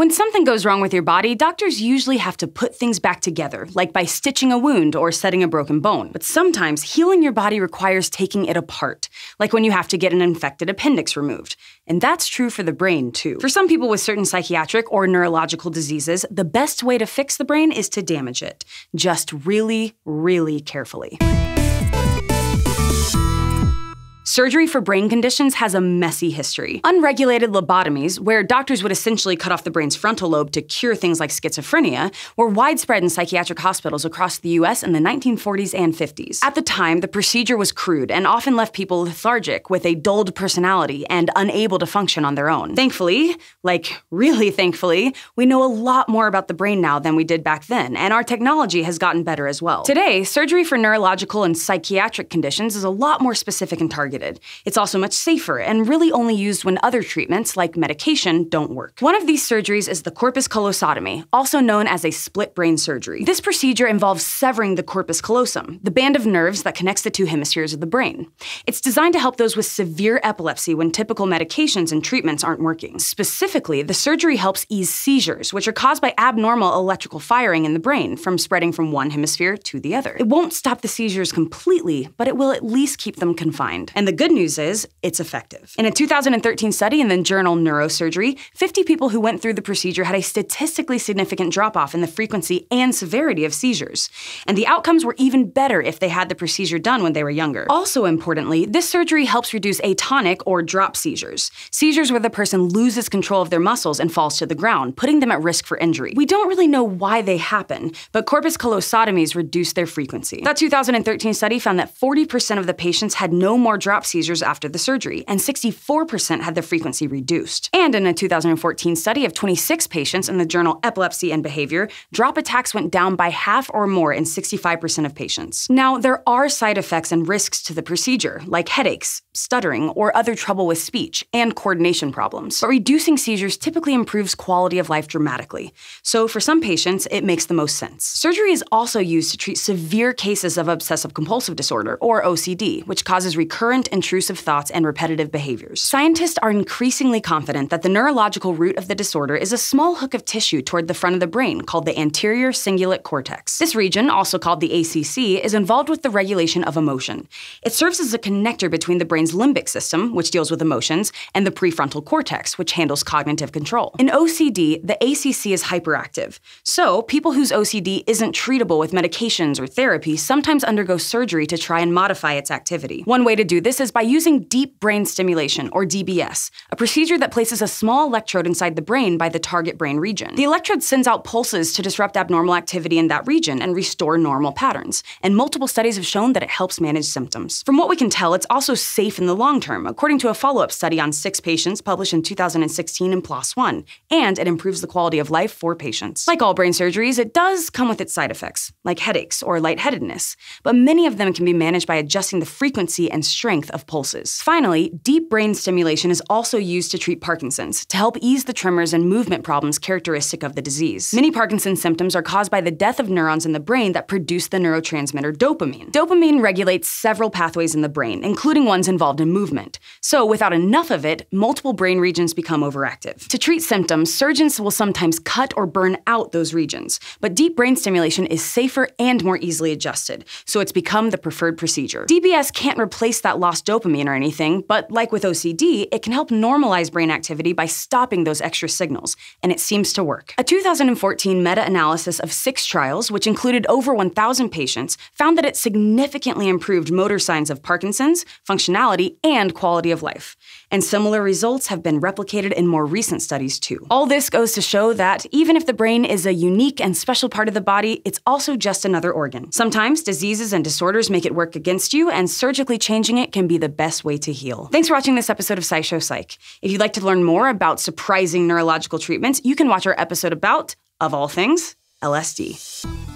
When something goes wrong with your body, doctors usually have to put things back together, like by stitching a wound or setting a broken bone. But sometimes healing your body requires taking it apart, like when you have to get an infected appendix removed. And that's true for the brain, too. For some people with certain psychiatric or neurological diseases, the best way to fix the brain is to damage it. Just really, really carefully. Surgery for brain conditions has a messy history. Unregulated lobotomies, where doctors would essentially cut off the brain's frontal lobe to cure things like schizophrenia, were widespread in psychiatric hospitals across the US in the 1940s and 50s. At the time, the procedure was crude and often left people lethargic with a dulled personality and unable to function on their own. Thankfully, like really thankfully, we know a lot more about the brain now than we did back then, and our technology has gotten better as well. Today, surgery for neurological and psychiatric conditions is a lot more specific and targeted. It's also much safer and really only used when other treatments, like medication, don't work. One of these surgeries is the corpus callosotomy, also known as a split brain surgery. This procedure involves severing the corpus callosum, the band of nerves that connects the two hemispheres of the brain. It's designed to help those with severe epilepsy when typical medications and treatments aren't working. Specifically, the surgery helps ease seizures, which are caused by abnormal electrical firing in the brain from spreading from one hemisphere to the other. It won't stop the seizures completely, but it will at least keep them confined. And the the good news is, it's effective. In a 2013 study in the journal Neurosurgery, 50 people who went through the procedure had a statistically significant drop off in the frequency and severity of seizures. And the outcomes were even better if they had the procedure done when they were younger. Also importantly, this surgery helps reduce atonic or drop seizures. Seizures where the person loses control of their muscles and falls to the ground, putting them at risk for injury. We don't really know why they happen, but corpus callosotomies reduce their frequency. That 2013 study found that 40% of the patients had no more drop stop seizures after the surgery, and 64% had the frequency reduced. And in a 2014 study of 26 patients in the journal Epilepsy and Behavior, drop attacks went down by half or more in 65% of patients. Now, there are side effects and risks to the procedure, like headaches, stuttering, or other trouble with speech, and coordination problems. But reducing seizures typically improves quality of life dramatically, so for some patients, it makes the most sense. Surgery is also used to treat severe cases of obsessive compulsive disorder, or OCD, which causes recurrent intrusive thoughts and repetitive behaviors. Scientists are increasingly confident that the neurological root of the disorder is a small hook of tissue toward the front of the brain called the anterior cingulate cortex. This region, also called the ACC, is involved with the regulation of emotion. It serves as a connector between the brain's limbic system, which deals with emotions, and the prefrontal cortex, which handles cognitive control. In OCD, the ACC is hyperactive. So, people whose OCD isn't treatable with medications or therapy sometimes undergo surgery to try and modify its activity. One way to do this is by using deep brain stimulation, or DBS, a procedure that places a small electrode inside the brain by the target brain region. The electrode sends out pulses to disrupt abnormal activity in that region and restore normal patterns, and multiple studies have shown that it helps manage symptoms. From what we can tell, it's also safe in the long term, according to a follow up study on six patients published in 2016 in PLOS One, and it improves the quality of life for patients. Like all brain surgeries, it does come with its side effects, like headaches or lightheadedness, but many of them can be managed by adjusting the frequency and strength length of pulses. Finally, deep brain stimulation is also used to treat Parkinson's to help ease the tremors and movement problems characteristic of the disease. Many Parkinson's symptoms are caused by the death of neurons in the brain that produce the neurotransmitter dopamine. Dopamine regulates several pathways in the brain, including ones involved in movement. So, without enough of it, multiple brain regions become overactive. To treat symptoms, surgeons will sometimes cut or burn out those regions, but deep brain stimulation is safer and more easily adjusted, so it's become the preferred procedure. DBS can't replace that lost lost dopamine or anything, but like with OCD, it can help normalize brain activity by stopping those extra signals, and it seems to work. A 2014 meta analysis of six trials, which included over 1,000 patients, found that it significantly improved motor signs of Parkinson's, functionality, and quality of life. And similar results have been replicated in more recent studies, too. All this goes to show that even if the brain is a unique and special part of the body, it's also just another organ. Sometimes diseases and disorders make it work against you, and surgically changing it can be the best way to heal. Thanks for watching this episode of SciShow Psych. If you'd like to learn more about surprising neurological treatments, you can watch our episode about, of all things, LSD.